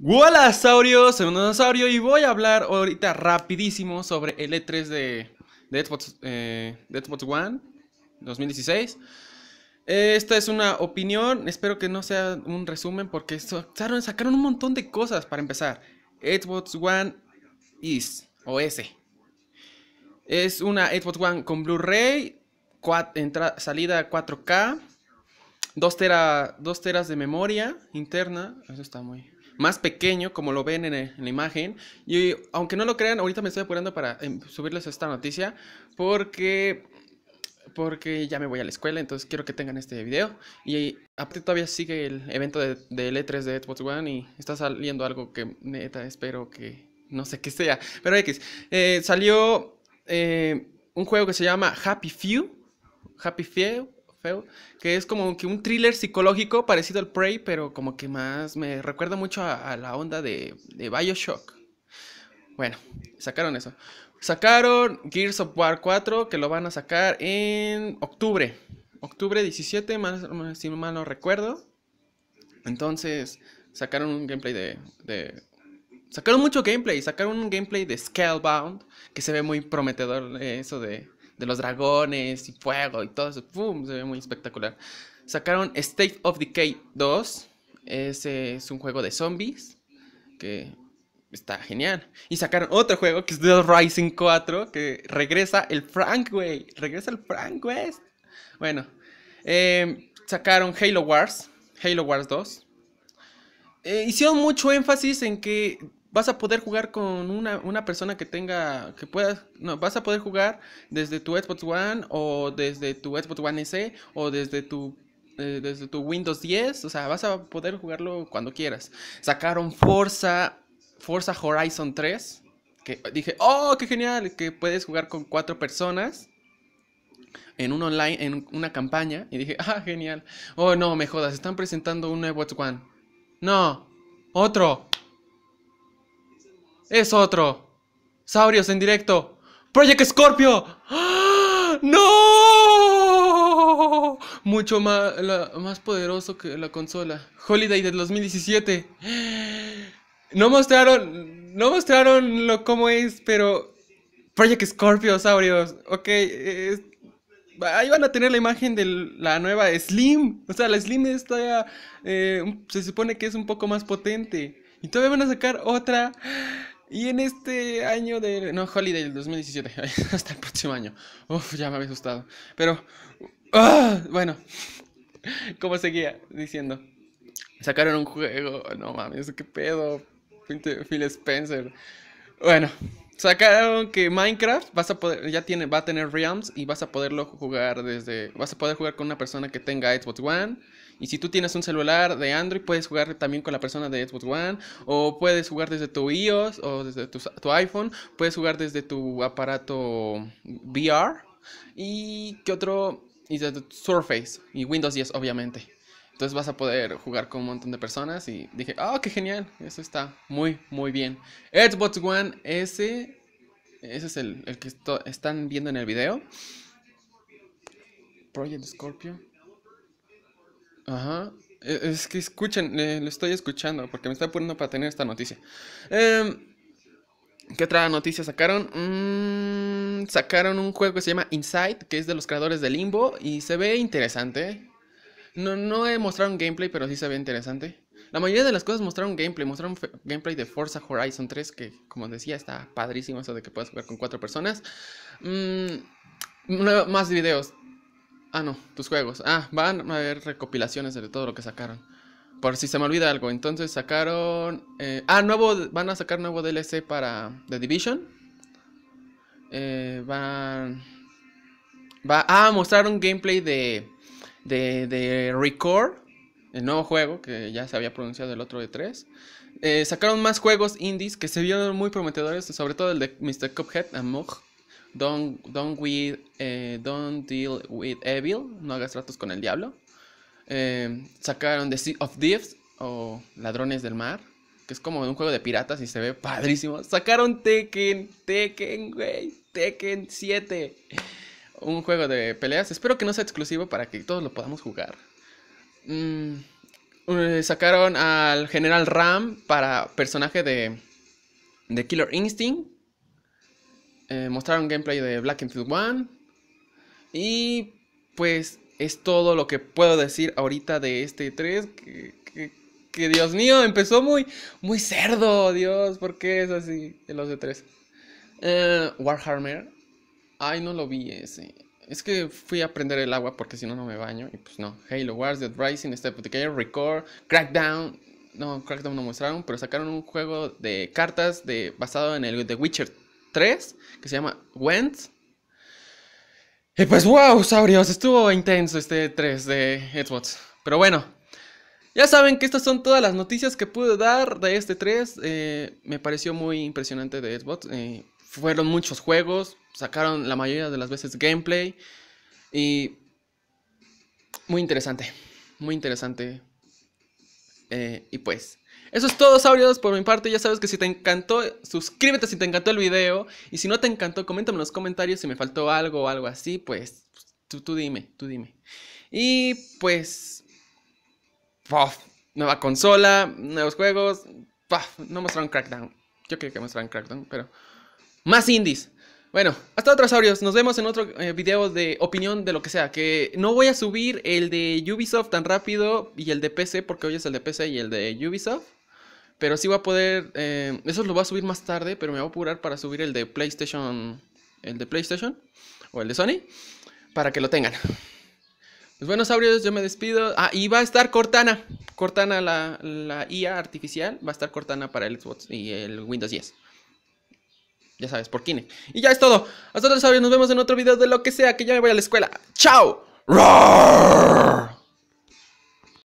Hola soy un Saurio y voy a hablar ahorita rapidísimo sobre el E3 de, de, Xbox, eh, One 2016. Esta es una opinión, espero que no sea un resumen porque sacaron, un montón de cosas para empezar. Xbox One Is o Es una Xbox One con Blu-ray, salida 4K, 2, tera, 2 teras de memoria interna, eso está muy más pequeño, como lo ven eh, en, la imagen. Y aunque no lo crean, ahorita me estoy apurando para em, subirles esta noticia porque porque ya me voy a la escuela, entonces quiero que tengan este video. Y aparte todavía sigue el evento de, de E3 de Xbox One y está saliendo algo que neta espero que no sé qué sea. Pero X, eh, salió eh, un juego que se llama Happy Few. Happy Few que es como que un thriller psicológico parecido al Prey, pero como que más me recuerda mucho a, la onda de, de Bioshock. Bueno, sacaron eso. Sacaron Gears of War 4, que lo van a sacar en octubre. Octubre 17, más, si mal no recuerdo. Entonces, sacaron un gameplay de, Sacaron mucho gameplay. Sacaron un gameplay de Scalebound, que se ve muy prometedor eh, eso de, de los dragones y fuego y todo eso. ¡Pum! Se ve muy espectacular. Sacaron State of Decay 2. Ese es un juego de zombies que está genial. Y sacaron otro juego que es The Rising 4, que regresa el Frank, güey. Regresa el Frank West. Bueno, eh, sacaron Halo Wars, Halo Wars 2. Eh, hicieron mucho énfasis en que vas a poder jugar con una, una, persona que tenga, que puedas, no, vas a poder jugar desde tu Xbox One o desde tu Xbox One SE o desde tu eh, desde tu Windows 10, o sea, vas a poder jugarlo cuando quieras. Sacaron Forza, Forza Horizon 3, que dije, oh, qué genial, que puedes jugar con cuatro personas en un online, en una campaña, y dije, ah, genial. Oh, no, me jodas, están presentando un nuevo Xbox One. No, otro. Es otro. Saurios en directo. Project Scorpio. ¡Ah! ¡No! Mucho más, más poderoso que la consola. Holiday del 2017. No mostraron, no mostraron lo cómo es, pero Project Scorpio, Saurios. Ok, ahí van a tener la imagen de la nueva Slim. O sea, la Slim está, eh, se supone que es un poco más potente. Y todavía van a sacar otra. Y en este año de... No, Holiday del 2017. Hasta el próximo año. Uf, ya me había asustado. Pero... Ah, bueno. Como seguía diciendo. Sacaron un juego. No mames, qué pedo. Phil Spencer. Bueno. Sacaron que Minecraft vas a poder, ya tiene, va a tener realms y vas a poderlo jugar desde, vas a poder jugar con una persona que tenga Xbox One, y si tú tienes un celular de Android, puedes jugar también con la persona de Xbox One, o puedes jugar desde tu iOS o desde tu, iPhone, puedes jugar desde tu aparato VR y qué otro, y desde Surface y Windows 10, obviamente. Entonces vas a poder jugar con un montón de personas y dije, oh, qué genial, eso está muy, muy bien. Xbox One S, ese es el, que están viendo en el video. Project Scorpio. Ajá. E, es que escuchen, lo estoy escuchando porque me está poniendo para tener esta noticia. Em, ¿Qué otra noticia sacaron? Mm, sacaron un juego que se llama Inside, que es de los creadores de Limbo y se ve interesante. No, no he mostrado un gameplay, pero sí se ve interesante. La mayoría de las cosas mostraron gameplay, mostraron gameplay de Forza Horizon 3, que como decía está padrísimo eso de que puedas jugar con cuatro personas. Mm, más videos, Ah, no, tus juegos. Ah, van a haber recopilaciones de todo lo que sacaron. Por si se me olvida algo. Entonces sacaron. Eh, ah, nuevo. Van a sacar nuevo DLC para The Division. Eh, van. Va ah, mostraron un gameplay de. De, de Record. El nuevo juego que ya se había pronunciado el otro de 3. Eh, sacaron más juegos indies que se vieron muy prometedores. Sobre todo el de Mr. Cuphead and Don't, eh, don't, deal with evil, no hagas tratos con el diablo. Eh, sacaron The Sea of Thieves o Ladrones del Mar, que es como un juego de piratas y se ve padrísimo. Sacaron Tekken, Tekken, güey, Tekken 7. Un juego de peleas, espero que no sea exclusivo para que todos lo podamos jugar. Mm, eh, sacaron al General Ram para personaje de, de Killer Instinct eh, mostraron gameplay de Black Food 1. Y pues es todo lo que puedo decir ahorita de este 3. Que, Dios mío, empezó muy, muy cerdo. Dios, ¿por qué es así en los de 3? Eh, Warhammer. Ay, no lo vi ese. Es que fui a prender el agua porque si no, no me baño. Y pues no. Halo Wars, Dead Rising, Step pues, of Record, Crackdown. No, Crackdown no mostraron, pero sacaron un juego de cartas de, basado en el The Witcher 3, que se llama Wentz. Y pues, wow, sabrios, estuvo intenso este 3 de Xbox. Pero bueno, ya saben que estas son todas las noticias que pude dar de este 3. Eh, me pareció muy impresionante de Xbox. Eh, fueron muchos juegos, sacaron la mayoría de las veces gameplay. Y muy interesante, muy interesante. Eh, y pues, eso es todo, Saurios, por mi parte. Ya sabes que si te encantó, suscríbete si te encantó el video. Y si no te encantó, coméntame en los comentarios si me faltó algo o algo así. Pues tú, dime, tú dime. Y pues... nueva consola, nuevos juegos. no mostraron Crackdown. Yo creo que mostraron Crackdown, pero... Más indies. Bueno, hasta otros saurios. Nos vemos en otro eh, video de opinión de lo que sea. Que no voy a subir el de Ubisoft tan rápido y el de PC, porque hoy es el de PC y el de Ubisoft. Pero sí va a poder. Eh, eso lo voy a subir más tarde, pero me voy a apurar para subir el de PlayStation. El de PlayStation. O el de Sony. Para que lo tengan. Pues bueno, sabrios, yo me despido. Ah, y va a estar Cortana. Cortana, la, la IA artificial. Va a estar Cortana para el Xbox y el Windows 10. Ya sabes, por Kine. Y ya es todo. Hasta luego, sabios, Nos vemos en otro video de lo que sea. Que ya me voy a la escuela. ¡Chao!